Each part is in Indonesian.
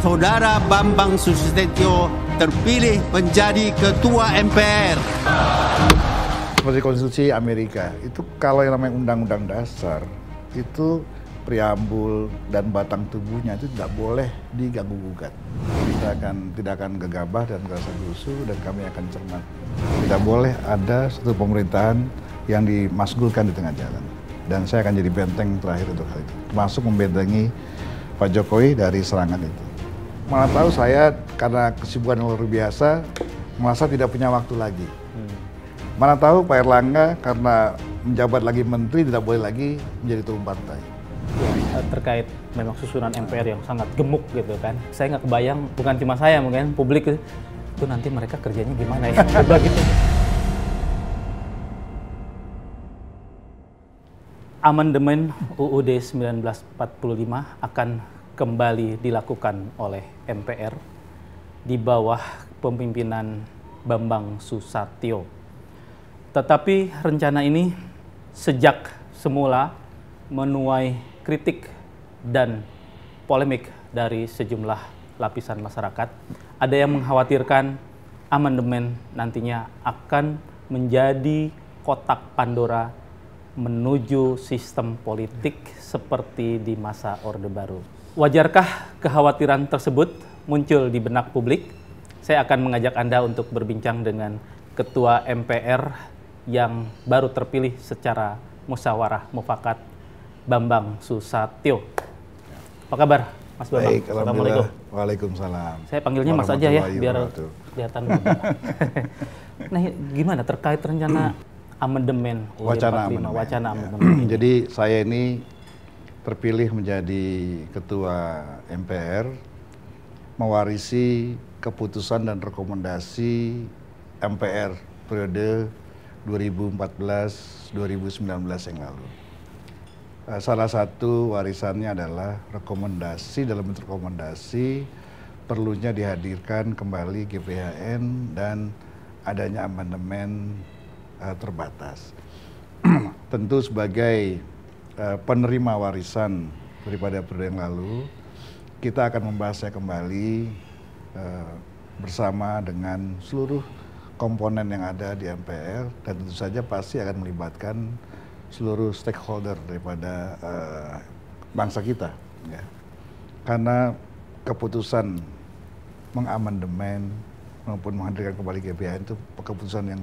Saudara Bambang Susetio terpilih menjadi Ketua MPR. Seperti konstitusi Amerika, itu kalau yang namanya undang-undang dasar, itu priambul dan batang tubuhnya itu tidak boleh diganggu gugat. Kita akan tidak akan gegabah dan merasa gusu dan kami akan cermat. Tidak boleh ada satu pemerintahan yang dimasgulkan di tengah jalan. Dan saya akan jadi benteng terakhir untuk hal itu, termasuk membentengi Pak Jokowi dari serangan itu malah tahu saya karena kesibukan yang luar biasa merasa tidak punya waktu lagi. Hmm. Mana tahu Pak Erlangga karena menjabat lagi menteri tidak boleh lagi menjadi turun partai. Ya, eh, terkait memang susunan MPR yang sangat gemuk gitu kan. Saya nggak kebayang, bukan cuma saya mungkin publik gitu. itu, nanti mereka kerjanya gimana ya? gitu. Amandemen UUD 1945 akan kembali dilakukan oleh MPR di bawah pemimpinan Bambang Susatyo. Tetapi rencana ini sejak semula menuai kritik dan polemik dari sejumlah lapisan masyarakat. Ada yang mengkhawatirkan amandemen nantinya akan menjadi kotak Pandora menuju sistem politik seperti di masa Orde Baru. Wajarkah kekhawatiran tersebut muncul di benak publik? Saya akan mengajak Anda untuk berbincang dengan Ketua MPR yang baru terpilih secara musyawarah mufakat Bambang Susatyo. Apa kabar, Mas Bambang? Baik, Assalamualaikum. Waalaikumsalam. Saya panggilnya Mas aja ya, biar kelihatan. nah, gimana terkait rencana amandemen wacana amandemen. wacana amandemen. Ya. Jadi saya ini terpilih menjadi ketua MPR mewarisi keputusan dan rekomendasi MPR periode 2014-2019 yang lalu. Eh, salah satu warisannya adalah rekomendasi dalam bentuk rekomendasi perlunya dihadirkan kembali GPHN dan adanya amandemen eh, terbatas. Tentu sebagai Eh, penerima warisan daripada periode yang lalu. Kita akan membahasnya kembali eh, bersama dengan seluruh komponen yang ada di MPR dan tentu saja pasti akan melibatkan seluruh stakeholder daripada eh, bangsa kita ya. karena keputusan mengamandemen maupun menghadirkan kembali GBHN itu keputusan yang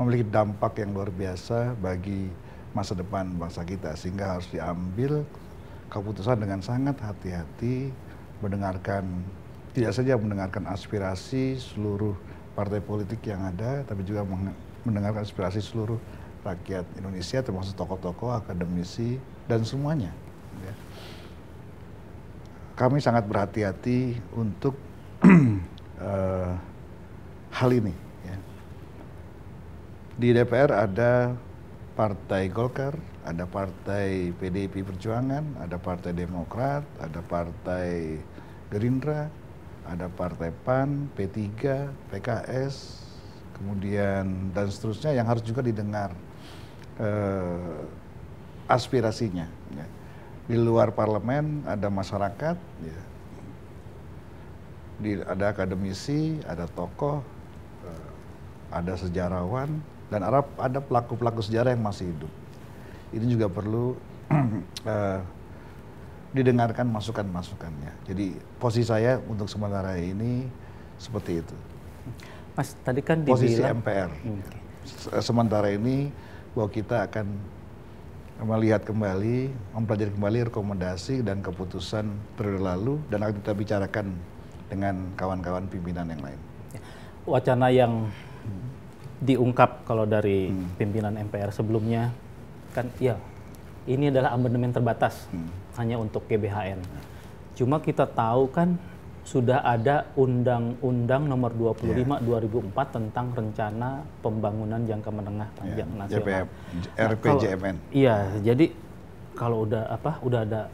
memiliki dampak yang luar biasa bagi masa depan bangsa kita sehingga harus diambil keputusan dengan sangat hati-hati mendengarkan tidak saja mendengarkan aspirasi seluruh partai politik yang ada tapi juga mendengarkan aspirasi seluruh rakyat Indonesia termasuk tokoh-tokoh akademisi dan semuanya ya. kami sangat berhati-hati untuk eh, hal ini ya. di DPR ada Partai Golkar, ada Partai PDIP Perjuangan, ada Partai Demokrat, ada Partai Gerindra, ada Partai PAN, P3, PKS, kemudian dan seterusnya yang harus juga didengar eh, aspirasinya. Ya. Di luar parlemen ada masyarakat, ya. Di, ada akademisi, ada tokoh, eh, ada sejarawan, dan Arab ada pelaku-pelaku sejarah yang masih hidup. Ini juga perlu uh, didengarkan masukan-masukannya. Jadi posisi saya untuk sementara ini seperti itu. Mas, tadi kan dibilang, posisi MPR. Okay. Hmm. Sementara ini bahwa kita akan melihat kembali, mempelajari kembali rekomendasi dan keputusan periode lalu dan akan kita bicarakan dengan kawan-kawan pimpinan yang lain. Ya. Wacana yang diungkap kalau dari hmm. pimpinan MPR sebelumnya kan ya ini adalah amandemen terbatas hmm. hanya untuk GBHN. Cuma kita tahu kan sudah ada Undang-Undang Nomor 25 yeah. 2004 tentang rencana pembangunan jangka menengah panjang yeah. nasional. JPM, RPJMN. Nah, iya, jadi kalau udah apa udah ada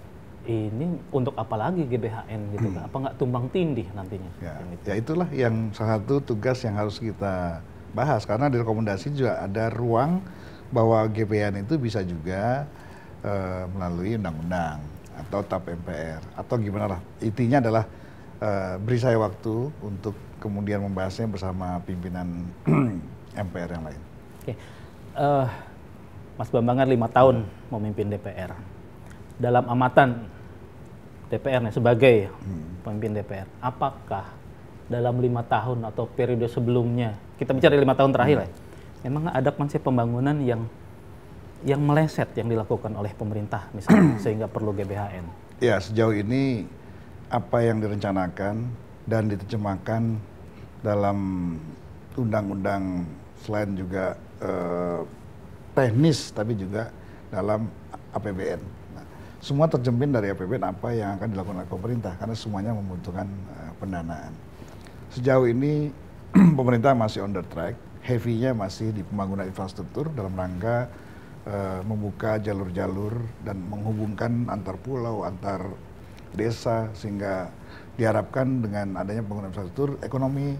ini untuk apa lagi GBHN gitu hmm. kan? Apa nggak tumbang tindih nantinya? Ya. Gitu. ya itulah yang salah satu tugas yang harus kita bahas karena di rekomendasi juga ada ruang bahwa GPN itu bisa juga e, melalui undang-undang atau tap MPR atau gimana lah intinya adalah e, beri saya waktu untuk kemudian membahasnya bersama pimpinan MPR yang lain. Oke, uh, Mas Bambang kan lima tahun hmm. memimpin DPR. Dalam amatan DPR nih sebagai hmm. pemimpin DPR, apakah dalam lima tahun atau periode sebelumnya, kita bicara lima tahun terakhir hmm. ya, memang ada konsep pembangunan yang yang meleset yang dilakukan oleh pemerintah misalnya sehingga perlu GBHN? Ya sejauh ini apa yang direncanakan dan diterjemahkan dalam undang-undang selain juga eh, teknis tapi juga dalam APBN. Nah, semua terjemahin dari APBN apa yang akan dilakukan oleh pemerintah karena semuanya membutuhkan eh, pendanaan sejauh ini pemerintah masih on the track, heavy-nya masih di pembangunan infrastruktur dalam rangka uh, membuka jalur-jalur dan menghubungkan antar pulau, antar desa sehingga diharapkan dengan adanya pembangunan infrastruktur ekonomi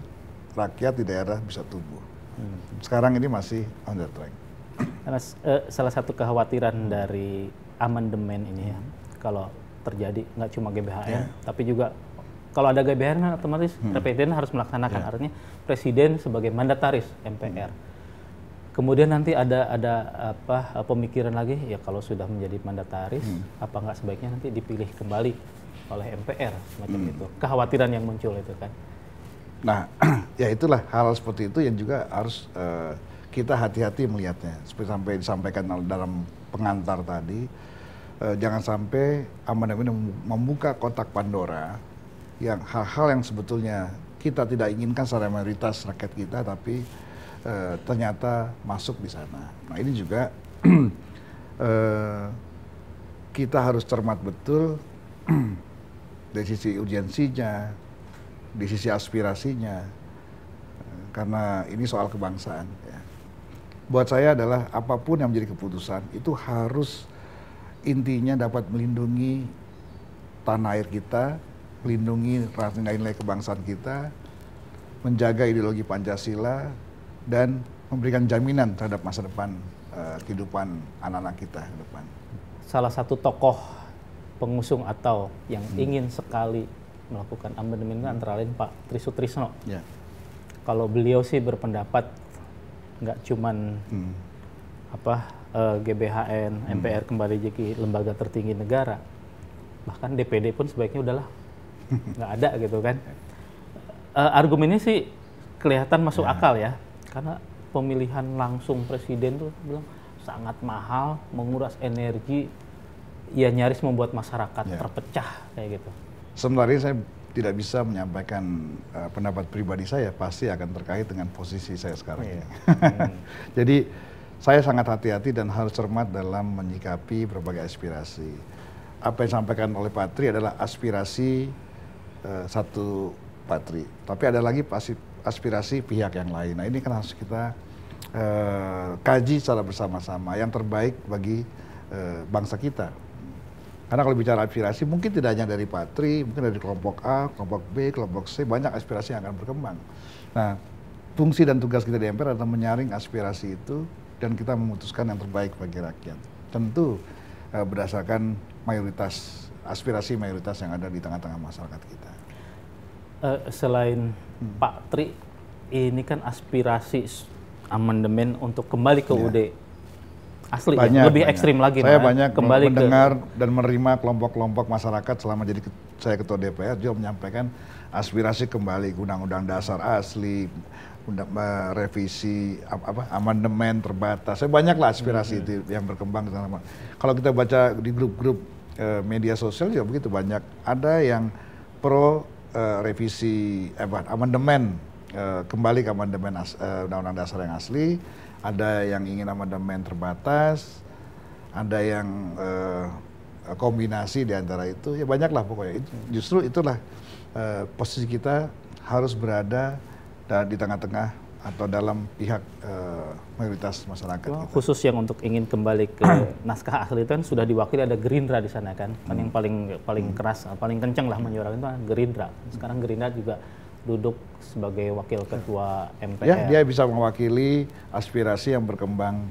rakyat di daerah bisa tumbuh. Hmm. Sekarang ini masih on the track. Karena uh, eh, salah satu kekhawatiran dari amandemen ini ya, hmm. kalau terjadi nggak cuma GBHN, yeah. tapi juga kalau ada GBHN kan otomatis hmm. presiden harus melaksanakan yeah. artinya presiden sebagai mandataris MPR. Hmm. Kemudian nanti ada ada apa pemikiran lagi ya kalau sudah menjadi mandataris hmm. apa nggak sebaiknya nanti dipilih kembali oleh MPR macam hmm. itu. Kekhawatiran yang muncul itu kan. Nah, ya itulah hal seperti itu yang juga harus uh, kita hati-hati melihatnya. Seperti sampai disampaikan dalam pengantar tadi, uh, jangan sampai amandemen membuka kotak Pandora yang hal-hal yang sebetulnya kita tidak inginkan secara mayoritas rakyat kita tapi e, ternyata masuk di sana. Nah ini juga e, kita harus cermat betul dari sisi urgensinya, di sisi aspirasinya, karena ini soal kebangsaan. Ya. Buat saya adalah apapun yang menjadi keputusan itu harus intinya dapat melindungi tanah air kita, lindungi nilai-nilai kebangsaan kita, menjaga ideologi Pancasila, dan memberikan jaminan terhadap masa depan uh, kehidupan anak-anak kita ke depan. Salah satu tokoh pengusung atau yang hmm. ingin sekali melakukan amandemen hmm. antara lain Pak Trisutrisno. Yeah. Kalau beliau sih berpendapat nggak cuman hmm. apa uh, eh, GBHN, MPR hmm. kembali jadi lembaga tertinggi negara, bahkan DPD pun sebaiknya udahlah nggak ada gitu kan. Uh, eh, argumennya sih kelihatan masuk ya. akal ya, karena pemilihan langsung presiden tuh bilang sangat mahal, menguras energi, ya nyaris membuat masyarakat ya. terpecah kayak gitu. Sebenarnya saya tidak bisa menyampaikan uh, pendapat pribadi saya, pasti akan terkait dengan posisi saya sekarang ya. ini. Jadi saya sangat hati-hati dan harus cermat dalam menyikapi berbagai aspirasi. Apa yang disampaikan oleh Patri adalah aspirasi Eh, satu patri. Tapi ada lagi aspirasi pihak yang lain. Nah ini kan harus kita uh, kaji secara bersama-sama yang terbaik bagi uh, bangsa kita. Karena kalau bicara aspirasi mungkin tidak hanya dari patri, mungkin dari kelompok A, kelompok B, kelompok C, banyak aspirasi yang akan berkembang. Nah, fungsi dan tugas kita di MPR adalah menyaring aspirasi itu dan kita memutuskan yang terbaik bagi rakyat. Tentu berdasarkan mayoritas aspirasi mayoritas yang ada di tengah-tengah masyarakat kita. Uh, selain hmm. Pak Tri, ini kan aspirasi amandemen untuk kembali ke iya. ya. UD asli banyak, ya? lebih banyak. ekstrim lagi. Saya nah, banyak kembali mendengar ke... dan menerima kelompok-kelompok masyarakat selama jadi saya ketua DPR, juga menyampaikan aspirasi kembali undang-undang dasar asli, undang uh, revisi apa amandemen terbatas. Saya banyaklah aspirasi hmm. itu yang berkembang. Kalau kita baca di grup-grup Eh, media sosial juga begitu banyak. Ada yang pro uh, revisi eh, amandemen uh, kembali ke amandemen undang-undang uh, dasar yang asli, ada yang ingin amandemen terbatas, ada yang uh, kombinasi di antara itu. Ya banyaklah pokoknya. Justru itulah uh, posisi kita harus berada di tengah-tengah atau dalam pihak e, mayoritas masyarakat. Oh, Khusus yang untuk ingin kembali ke naskah asli itu kan sudah diwakili ada Gerindra di sana kan, kan yang hmm. paling paling hmm. keras, eh, paling kencang lah menyuarakan itu kan Gerindra. Sekarang Gerindra juga duduk sebagai wakil ketua MPR. Ya, dia bisa mewakili aspirasi yang berkembang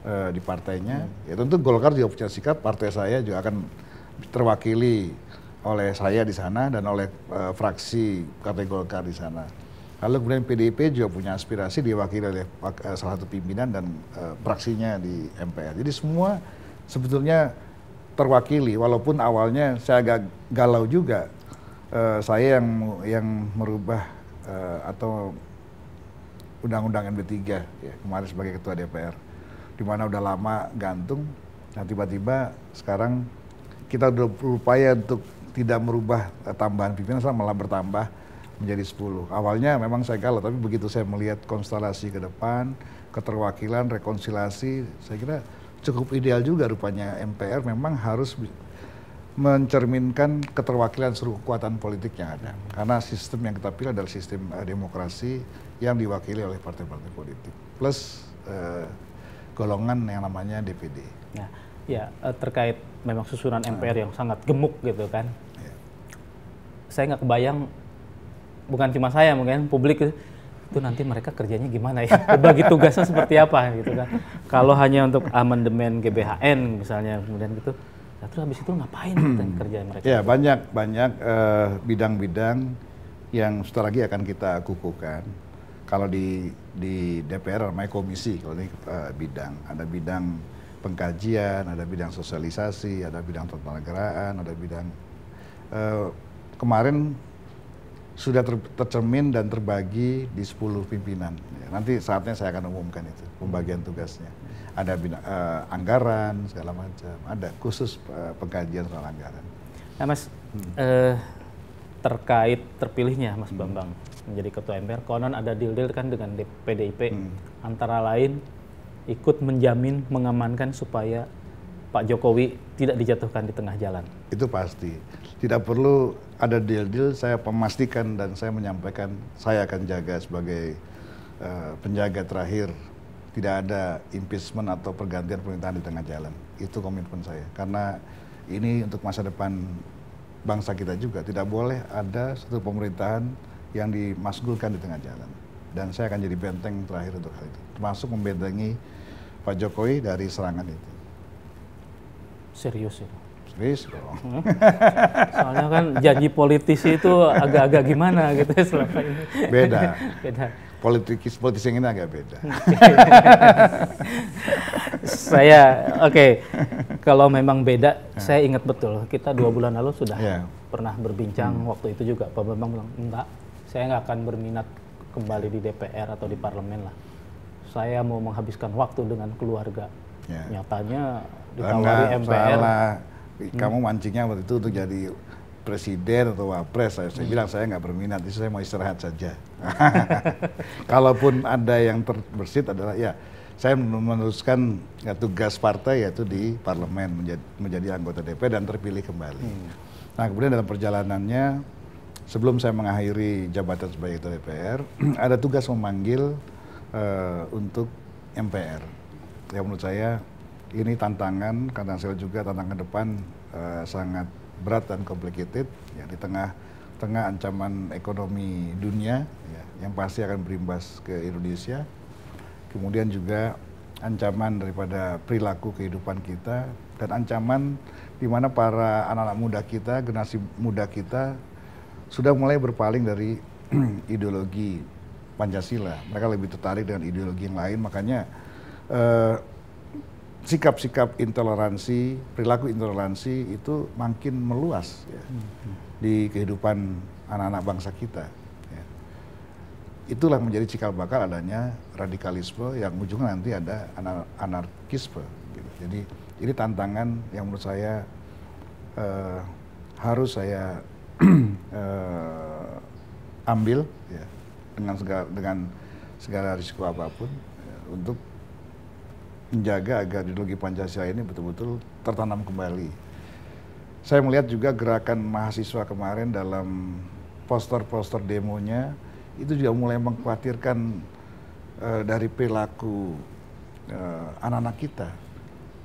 e, di partainya. Hmm. Ya tentu Golkar juga punya sikap, partai saya juga akan terwakili oleh saya di sana dan oleh e, fraksi Partai Golkar di sana. Lalu kemudian PDIP juga punya aspirasi diwakili oleh eh, salah satu pimpinan dan uh, praksinya di MPR. Jadi semua sebetulnya terwakili walaupun awalnya saya agak galau juga eh, saya yang yang merubah atau undang-undang MD3 ya, kemarin sebagai ketua DPR di mana udah lama gantung nah tiba-tiba sekarang kita udah berupaya untuk tidak merubah tambahan pimpinan malah bertambah menjadi 10. Awalnya memang saya kalah, tapi begitu saya melihat konstelasi ke depan, keterwakilan, rekonsiliasi, saya kira cukup ideal juga rupanya MPR memang harus mencerminkan keterwakilan seluruh kekuatan politik yang ada. Karena sistem yang kita pilih adalah sistem eh, demokrasi yang diwakili oleh partai-partai politik. Plus uh, golongan yang namanya DPD. Ya, ya eh, terkait memang susunan MPR nah. yang sangat gemuk gitu kan. Ya. Saya nggak kebayang bukan cuma saya mungkin publik itu nanti mereka kerjanya gimana ya bagi tugasnya seperti apa gitu kan kalau hanya untuk amandemen GBHN misalnya kemudian gitu nah, terus habis itu ngapain kerja mereka ya banyak banyak eh, bidang-bidang yang setelah lagi akan kita kukuhkan kalau di di DPR namanya komisi kalau ini uh, bidang ada bidang pengkajian ada bidang sosialisasi ada bidang tentang negaraan, ada bidang uh, kemarin sudah ter, tercermin dan terbagi di 10 pimpinan. Ya, nanti saatnya saya akan umumkan itu pembagian tugasnya. Ada bina, uh, anggaran segala macam, ada khusus uh, pengkajian soal anggaran. Nah, Mas hmm. eh, terkait terpilihnya Mas hmm. Bambang menjadi ketua MPR, konon ada deal-deal kan dengan PDIP hmm. antara lain ikut menjamin mengamankan supaya Pak Jokowi tidak dijatuhkan di tengah jalan. Itu pasti. Tidak perlu ada deal-deal saya memastikan dan saya menyampaikan saya akan jaga sebagai uh, penjaga terakhir tidak ada impeachment atau pergantian pemerintahan di tengah jalan. Itu komitmen saya. Karena ini untuk masa depan bangsa kita juga. Tidak boleh ada satu pemerintahan yang dimasgulkan di tengah jalan. Dan saya akan jadi benteng terakhir untuk hal itu. Termasuk membentengi Pak Jokowi dari serangan itu. Serius itu? Inggris dong. Soalnya kan janji politisi itu agak-agak gimana gitu selama ini. Beda. beda. Politis politis yang ini agak beda. saya oke. Okay. Kalau memang beda, ya. saya ingat betul. Kita dua bulan lalu sudah ya. pernah berbincang hmm. waktu itu juga Pak Bambang bilang enggak, saya nggak akan berminat kembali di DPR atau di parlemen lah. Saya mau menghabiskan waktu dengan keluarga. Ya. Nyatanya ditawari Enggak, MPR. Salah kamu hmm. mancingnya waktu itu untuk jadi presiden atau wapres saya, saya hmm. bilang saya nggak berminat itu saya mau istirahat saja kalaupun ada yang terbersit adalah ya saya meneruskan ya, tugas partai yaitu di parlemen menjadi, menjadi anggota DPR dan terpilih kembali hmm. nah kemudian dalam perjalanannya sebelum saya mengakhiri jabatan sebagai ketua DPR ada tugas memanggil uh, untuk MPR yang menurut saya ini tantangan, karena saya juga tantangan depan uh, sangat berat dan complicated ya di tengah tengah ancaman ekonomi dunia ya, yang pasti akan berimbas ke Indonesia. Kemudian juga ancaman daripada perilaku kehidupan kita dan ancaman di mana para anak-anak muda kita, generasi muda kita sudah mulai berpaling dari ideologi Pancasila. Mereka lebih tertarik dengan ideologi yang lain, makanya eh, sikap-sikap intoleransi, perilaku intoleransi itu makin meluas ya, hmm. di kehidupan anak-anak bangsa kita. Ya. Itulah menjadi cikal bakal adanya radikalisme yang ujungnya nanti ada anar anarkisme. Gitu. Jadi ini tantangan yang menurut saya uh, harus saya uh, ambil ya, dengan segala dengan segala risiko apapun ya, untuk menjaga agar ideologi Pancasila ini betul-betul tertanam kembali. Saya melihat juga gerakan mahasiswa kemarin dalam poster-poster demonya itu juga mulai mengkhawatirkan uh, dari perilaku eh, anak-anak uh, kita.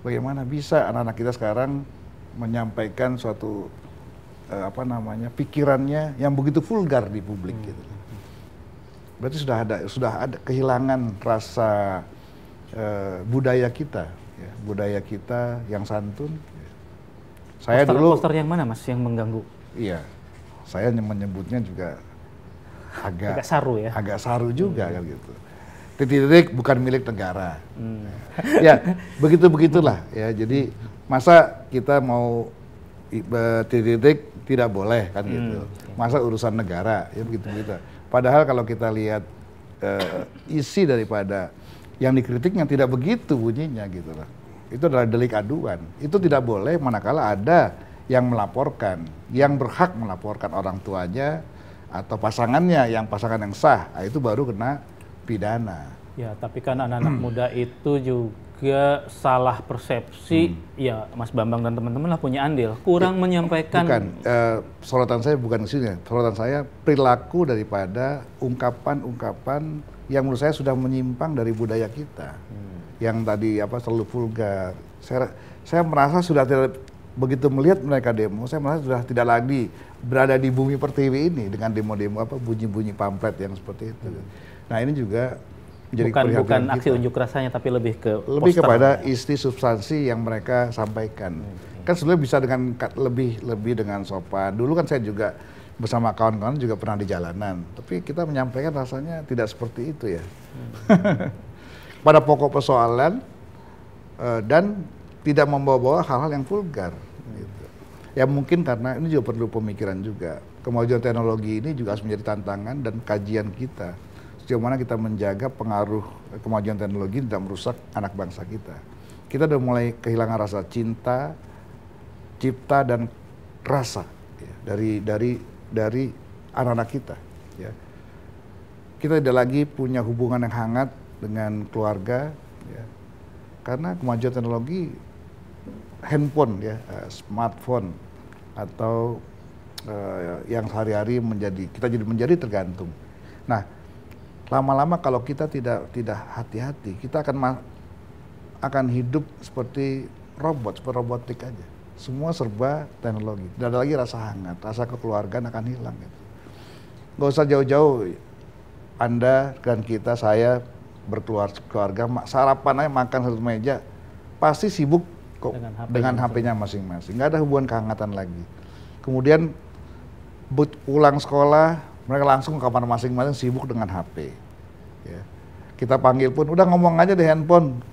Bagaimana bisa anak-anak kita sekarang menyampaikan suatu uh, apa namanya pikirannya yang begitu vulgar di publik hmm. gitu. Berarti sudah ada sudah ada kehilangan rasa Eh, budaya kita, ya, budaya kita yang santun. Saya poster, dulu poster yang mana mas yang mengganggu? Iya, saya menyebutnya juga agak, agak saru ya, agak saru hmm. juga hmm. kan gitu. Titik-titik bukan milik negara. Hmm. Ya, begitu begitulah ya. Jadi masa kita mau titik-titik tidak boleh kan gitu. Hmm, masa urusan negara ya begitu begitu. Padahal kalau kita lihat uh, isi daripada yang dikritik yang tidak begitu bunyinya gitu loh. Itu adalah delik aduan. Itu tidak boleh manakala ada yang melaporkan, yang berhak melaporkan orang tuanya atau pasangannya yang pasangan yang sah, nah, itu baru kena pidana. Ya, tapi kan anak-anak hmm. muda itu juga salah persepsi. Hmm. Ya, Mas Bambang dan teman-teman lah punya andil, kurang eh, menyampaikan. Bukan, uh, sorotan saya bukan di sini, Sorotan saya perilaku daripada ungkapan-ungkapan yang menurut saya sudah menyimpang dari budaya kita. Hmm. Yang tadi apa selalu vulgar. Saya saya merasa sudah tidak begitu melihat mereka demo, saya merasa sudah tidak lagi berada di bumi pertiwi ini dengan demo-demo apa bunyi-bunyi pamflet yang seperti itu. Hmm. Nah, ini juga menjadi bukan bukan kita. unjuk rasanya tapi lebih ke lebih poster. kepada isti substansi yang mereka sampaikan. Hmm. Kan sebenarnya bisa dengan lebih lebih dengan sopan. Dulu kan saya juga bersama kawan-kawan juga pernah di jalanan. Tapi kita menyampaikan rasanya tidak seperti itu ya. Hmm. Pada pokok persoalan uh, dan tidak membawa-bawa hal-hal yang vulgar. Gitu. Ya mungkin karena ini juga perlu pemikiran juga. Kemajuan teknologi ini juga harus menjadi tantangan dan kajian kita. Sejauh mana kita menjaga pengaruh kemajuan teknologi tidak merusak anak bangsa kita kita sudah mulai kehilangan rasa cinta, cipta dan rasa ya, dari dari dari anak-anak kita. Ya. Kita tidak lagi punya hubungan yang hangat dengan keluarga, ya. karena kemajuan teknologi handphone ya, eh, smartphone atau uh, yang sehari-hari menjadi kita jadi menjadi tergantung. Nah, lama-lama kalau kita tidak tidak hati-hati, kita akan akan hidup seperti robot, seperti robotik aja. Semua serba teknologi. Tidak ada lagi rasa hangat, rasa kekeluargaan akan hilang. Gitu. Gak usah jauh-jauh. Anda dan kita, saya berkeluarga, sarapan aja makan satu meja, pasti sibuk kok dengan HP-nya masing-masing. Gak ada hubungan kehangatan lagi. Kemudian pulang sekolah, mereka langsung ke kamar masing-masing sibuk dengan HP. Ya. Kita panggil pun, udah ngomong aja di handphone.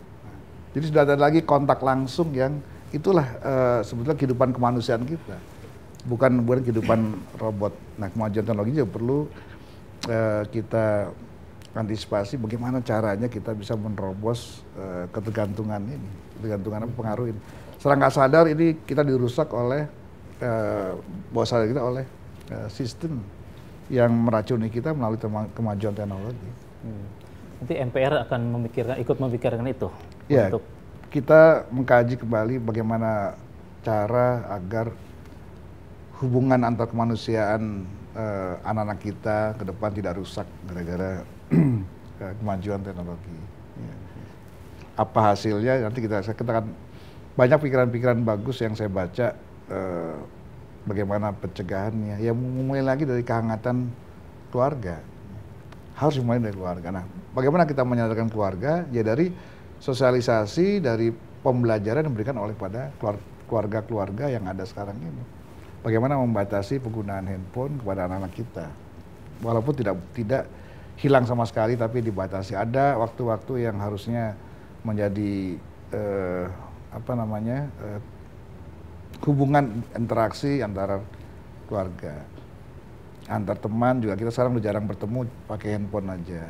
Jadi sudah ada lagi kontak langsung yang itulah uh, sebetulnya kehidupan kemanusiaan kita bukan bukan kehidupan robot nah kemajuan teknologi juga perlu uh, kita antisipasi bagaimana caranya kita bisa menerobos uh, ketergantungan ini ketergantungan apa pengaruh ini serang nggak sadar ini kita dirusak oleh uh, bawah sadar kita oleh uh, sistem yang meracuni kita melalui kemajuan teknologi. Hmm. Nanti MPR akan memikirkan ikut memikirkan itu ya, untuk kita mengkaji kembali bagaimana cara agar hubungan antar kemanusiaan eh, anak-anak kita ke depan tidak rusak gara-gara ya, kemajuan teknologi. Ya. Apa hasilnya nanti kita saya katakan banyak pikiran-pikiran bagus yang saya baca uh, bagaimana pencegahannya. Ya mulai lagi dari kehangatan keluarga. Harus dimulai dari keluarga. Nah, bagaimana kita menyadarkan keluarga? Ya dari sosialisasi dari pembelajaran yang diberikan oleh pada keluarga-keluarga yang ada sekarang ini. Bagaimana membatasi penggunaan handphone kepada anak-anak kita. Walaupun tidak tidak hilang sama sekali tapi dibatasi. Ada waktu-waktu yang harusnya menjadi eh, apa namanya? Eh, hubungan interaksi antara keluarga. Antar teman juga kita sekarang udah jarang bertemu pakai handphone aja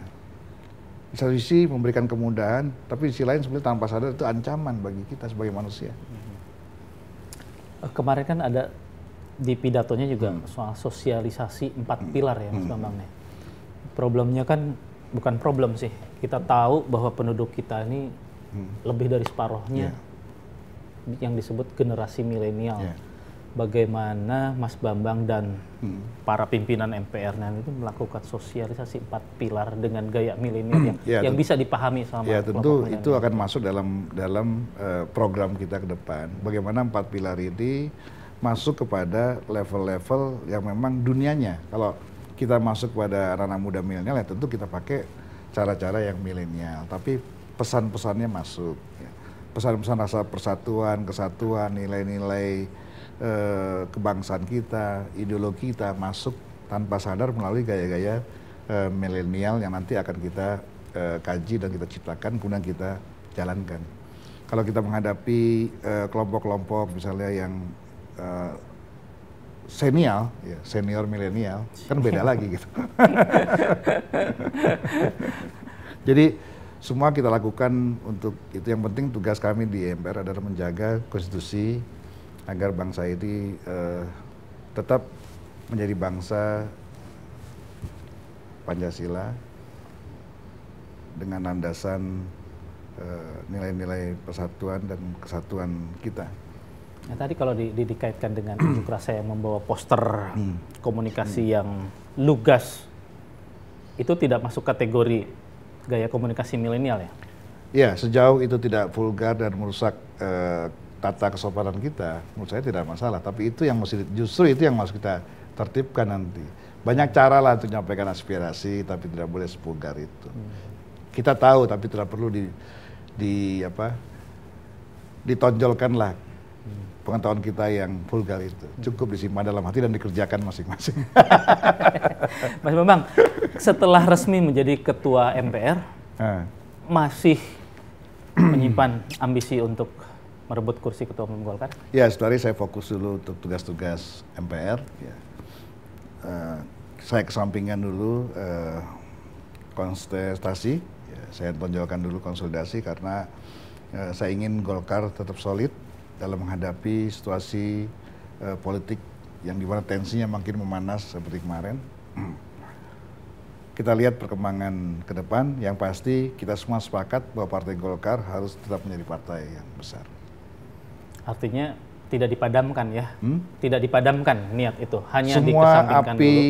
di satu sisi memberikan kemudahan, tapi di sisi lain sebenarnya tanpa sadar itu ancaman bagi kita sebagai manusia. Eh, kemarin kan ada di pidatonya juga hmm. soal sosialisasi empat hmm. pilar ya Mas hmm. Ya. Problemnya kan bukan problem sih. Kita tahu bahwa penduduk kita ini hmm. lebih dari separohnya yeah. yang disebut generasi milenial. Yeah bagaimana Mas Bambang dan hmm. para pimpinan MPR dan itu melakukan sosialisasi empat pilar dengan gaya milenial hmm. yang, ya, yang bisa dipahami sama Ya tentu itu milenial. akan masuk dalam dalam uh, program kita ke depan. Bagaimana empat pilar ini masuk kepada level-level yang memang dunianya. Kalau kita masuk pada ranah muda milenial ya tentu kita pakai cara-cara yang milenial, tapi pesan-pesannya masuk. Ya. Pesan-pesan rasa persatuan, kesatuan, nilai-nilai Eh, kebangsaan kita, ideologi kita masuk tanpa sadar melalui gaya-gaya eh, milenial yang nanti akan kita eh, kaji dan kita ciptakan, kemudian kita jalankan. Kalau kita menghadapi kelompok-kelompok misalnya yang eh, senior, ya, senior milenial, kan beda lagi gitu. Jadi semua kita lakukan untuk itu yang penting tugas kami di MPR adalah menjaga konstitusi agar bangsa ini uh, tetap menjadi bangsa Pancasila dengan landasan eh, nilai-nilai uh, persatuan dan kesatuan kita. Nah, tadi kalau di, di, dikaitkan dengan hmm. unjuk rasa yang membawa poster hmm. komunikasi hmm. yang lugas, itu tidak masuk kategori gaya komunikasi milenial ya? Ya, sejauh itu tidak vulgar dan merusak uh, tata kesopanan kita, menurut saya tidak masalah. Tapi itu yang mesti justru itu yang harus kita tertibkan nanti. Banyak cara lah untuk menyampaikan aspirasi, tapi tidak boleh sepugar itu. Hmm. Kita tahu, tapi tidak perlu di, di apa lah hmm. pengetahuan kita yang vulgar itu hmm. cukup disimpan dalam hati dan dikerjakan masing-masing. Mas Bambang, setelah resmi menjadi ketua MPR, ah. masih menyimpan ambisi untuk merebut kursi ketua umum Golkar? Ya, sebenarnya saya fokus dulu untuk tugas-tugas MPR. Ya. Uh, saya kesampingan dulu uh, konsultasi. Ya, saya tonjolkan dulu konsolidasi karena uh, saya ingin Golkar tetap solid dalam menghadapi situasi uh, politik yang dimana tensinya makin memanas seperti kemarin. Kita lihat perkembangan ke depan, yang pasti kita semua sepakat bahwa Partai Golkar harus tetap menjadi partai yang besar. Artinya tidak dipadamkan ya, hmm? tidak dipadamkan niat itu, hanya Semua api, dulu.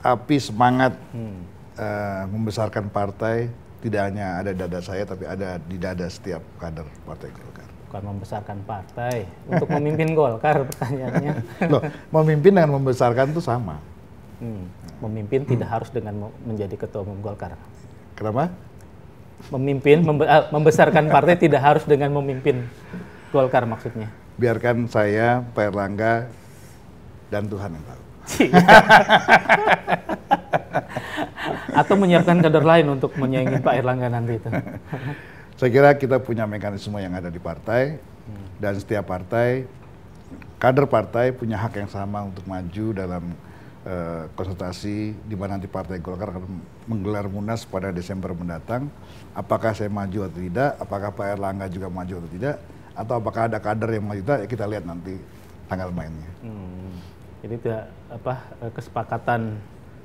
api semangat hmm. uh, membesarkan partai tidak hanya ada dada saya, tapi ada di dada setiap kader partai Golkar. Bukan membesarkan partai, untuk memimpin Golkar pertanyaannya. Loh, memimpin dengan membesarkan itu sama. Hmm. Memimpin hmm. tidak harus dengan menjadi ketua umum Golkar. Kenapa? Memimpin, membe eh, membesarkan partai tidak harus dengan memimpin Golkar maksudnya. Biarkan saya, Pak Erlangga, dan Tuhan yang tahu. Atau menyiapkan kader lain untuk menyaingi Pak Erlangga nanti itu. saya kira kita punya mekanisme yang ada di partai hmm. dan setiap partai kader partai punya hak yang sama untuk maju dalam uh, konsultasi di mana nanti Partai Golkar akan menggelar munas pada Desember mendatang. Apakah saya maju atau tidak? Apakah Pak Erlangga juga maju atau tidak? atau apakah ada kader yang mau kita ya kita lihat nanti tanggal mainnya. Hmm. Jadi tidak apa eh, kesepakatan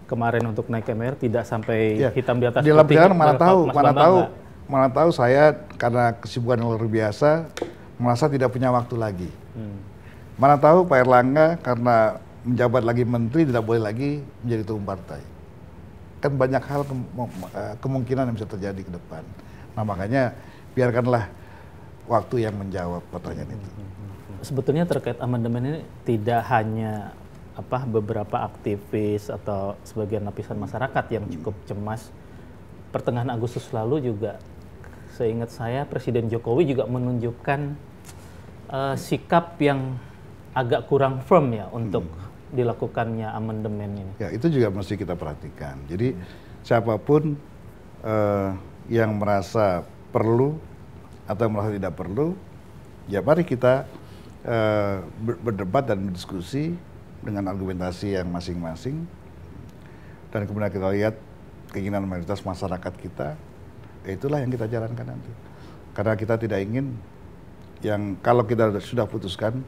kemarin untuk naik MR tidak sampai ya. hitam di atas di putih. Dalam mana tahu, mana Bambang tahu, enggak? mana tahu saya karena kesibukan yang luar biasa merasa tidak punya waktu lagi. Hmm. Mana tahu Pak Erlangga karena menjabat lagi menteri tidak boleh lagi menjadi ketua partai. Kan banyak hal eh, kemungkinan yang bisa terjadi ke depan. Nah makanya biarkanlah waktu yang menjawab pertanyaan itu. Sebetulnya terkait amandemen ini tidak hanya apa beberapa aktivis atau sebagian lapisan masyarakat yang cukup cemas pertengahan Agustus lalu juga seingat saya Presiden Jokowi juga menunjukkan uh, sikap yang agak kurang firm ya untuk hmm. dilakukannya amandemen ini. Ya itu juga mesti kita perhatikan. Jadi siapapun uh, yang merasa perlu atau yang merasa tidak perlu, ya mari kita uh, berdebat dan berdiskusi dengan argumentasi yang masing-masing. Dan kemudian kita lihat keinginan mayoritas masyarakat kita, ya itulah yang kita jalankan nanti. Karena kita tidak ingin yang kalau kita sudah putuskan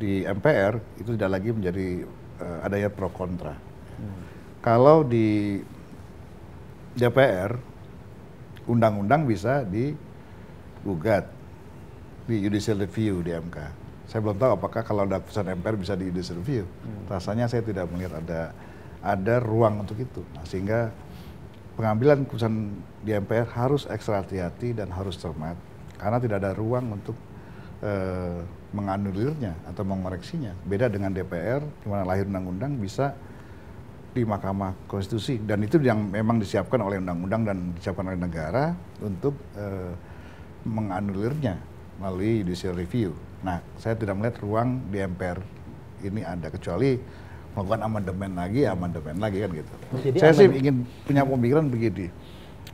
di MPR itu tidak lagi menjadi uh, adanya pro kontra. Hmm. Kalau di DPR undang-undang bisa di gugat di judicial review di MK. Saya belum tahu apakah kalau ada putusan MPR bisa di judicial review. Hmm. Rasanya saya tidak melihat ada ada ruang untuk itu. Nah, sehingga pengambilan keputusan di MPR harus ekstra hati-hati dan harus cermat karena tidak ada ruang untuk eh, menganulirnya atau mengoreksinya. Beda dengan DPR, di mana lahir undang-undang bisa di Mahkamah Konstitusi dan itu yang memang disiapkan oleh undang-undang dan disiapkan oleh negara untuk eh, menganulirnya melalui judicial review. Nah, saya tidak melihat ruang di MPR ini ada kecuali melakukan amandemen lagi, amandemen lagi kan gitu. Jadi saya sih ingin punya pemikiran begini.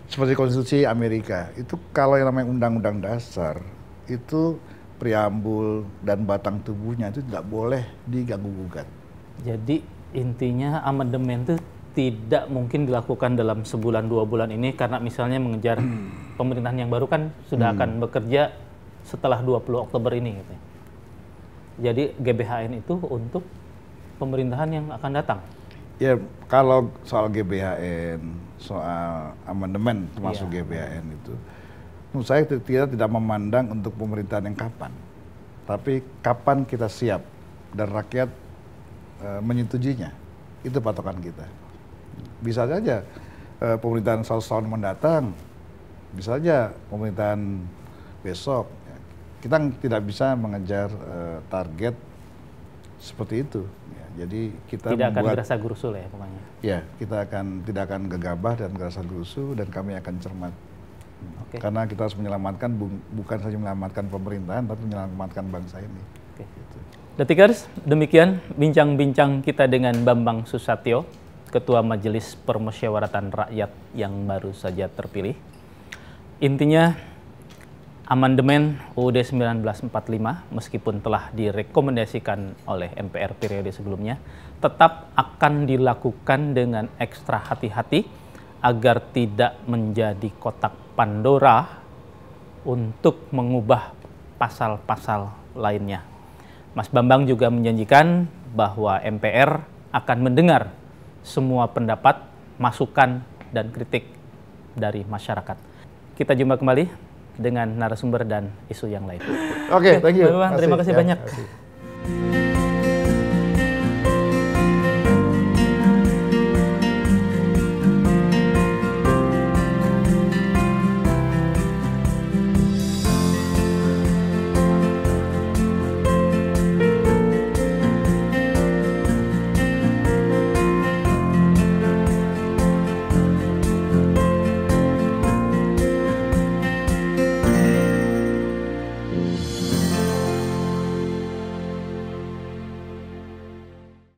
Seperti konstitusi Amerika, itu kalau yang namanya undang-undang dasar itu priambul dan batang tubuhnya itu tidak boleh diganggu gugat. Jadi intinya amandemen itu tidak mungkin dilakukan dalam sebulan dua bulan ini karena misalnya mengejar pemerintahan yang baru kan sudah hmm. akan bekerja setelah 20 Oktober ini gitu. Ya. Jadi GBHN itu untuk pemerintahan yang akan datang. Ya kalau soal GBHN, soal amandemen termasuk iya. GBHN itu, menurut saya kita tidak memandang untuk pemerintahan yang kapan, tapi kapan kita siap dan rakyat e, menyetujuinya, itu patokan kita bisa saja e, pemerintahan seratus tahun mendatang, bisa saja pemerintahan besok. Kita tidak bisa mengejar e, target seperti itu. Ya, jadi kita tidak membuat, akan merasa gerusu ya pokoknya. Ya, kita akan tidak akan gegabah dan merasa gerusu dan kami akan cermat. Okay. Karena kita harus menyelamatkan bu, bukan saja menyelamatkan pemerintahan tapi menyelamatkan bangsa ini. Okay. Detikers, gitu. demikian bincang-bincang kita dengan Bambang Susatyo, Ketua Majelis Permusyawaratan Rakyat yang baru saja terpilih. Intinya amandemen UUD 1945 meskipun telah direkomendasikan oleh MPR periode sebelumnya tetap akan dilakukan dengan ekstra hati-hati agar tidak menjadi kotak Pandora untuk mengubah pasal-pasal lainnya. Mas Bambang juga menjanjikan bahwa MPR akan mendengar semua pendapat, masukan, dan kritik dari masyarakat. Kita jumpa kembali dengan narasumber dan isu yang lain. Oke, okay, thank you. Bang, terima kasih, kasih ya, banyak. Kasih.